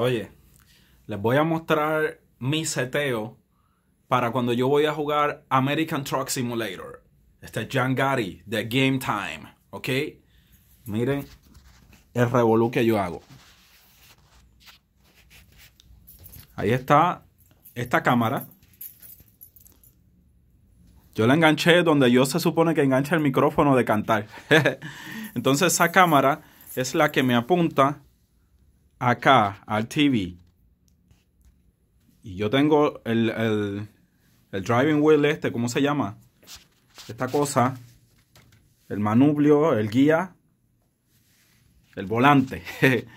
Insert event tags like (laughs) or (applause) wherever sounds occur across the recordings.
Oye, les voy a mostrar mi seteo para cuando yo voy a jugar American Truck Simulator. Este es de Game Time, ¿ok? Miren el revolú que yo hago. Ahí está esta cámara. Yo la enganché donde yo se supone que engancha el micrófono de cantar. (laughs) Entonces esa cámara es la que me apunta acá al TV y yo tengo el, driving wheel este, ¿cómo se llama? Esta cosa, el manubrio, el guía, el volante. (laughs)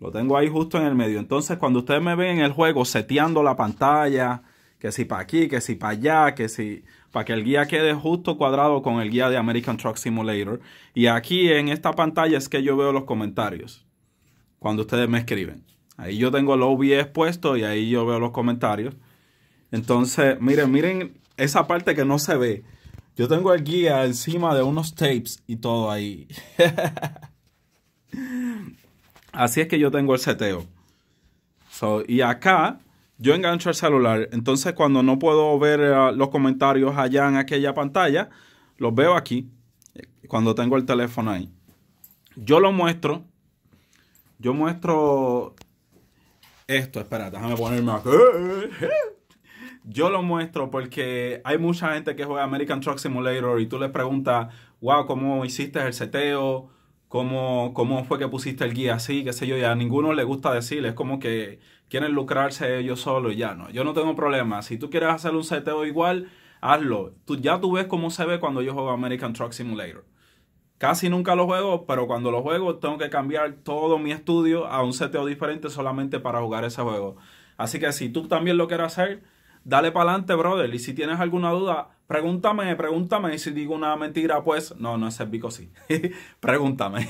Lo tengo ahí justo en el medio. Entonces, cuando ustedes me ven en el juego seteando la pantalla, que si para aquí, que si para allá, que si para que el guía quede justo cuadrado con el guía de American Truck Simulator. Y aquí en esta pantalla es que yo veo los comentarios cuando ustedes me escriben. Ahí yo tengo el OBS e puesto y ahí yo veo los comentarios. Entonces, miren, miren esa parte que no se ve. Yo tengo el guía encima de unos tapes y todo ahí. (laughs) Así es que yo tengo el seteo. So, y acá yo engancho el celular. Entonces cuando no puedo ver eh, los comentarios allá en aquella pantalla, los veo aquí. Cuando tengo el teléfono ahí. Yo lo muestro yo muestro esto, espera, déjame ponerme aquí. Yo lo muestro porque hay mucha gente que juega American Truck Simulator y tú les preguntas, wow, ¿cómo hiciste el seteo? ¿Cómo, ¿Cómo fue que pusiste el guía así? ¿Qué sé yo? Y a ninguno le gusta decir, es como que quieren lucrarse ellos solos y ya no. Yo no tengo problema. Si tú quieres hacer un seteo igual, hazlo. Tú, ya tú ves cómo se ve cuando yo juego American Truck Simulator. Casi nunca lo juego, pero cuando lo juego tengo que cambiar todo mi estudio a un seteo diferente solamente para jugar ese juego. Así que si tú también lo quieres hacer, dale para adelante, brother. Y si tienes alguna duda, pregúntame, pregúntame. Y si digo una mentira, pues no, no es el bico sí. (laughs) pregúntame.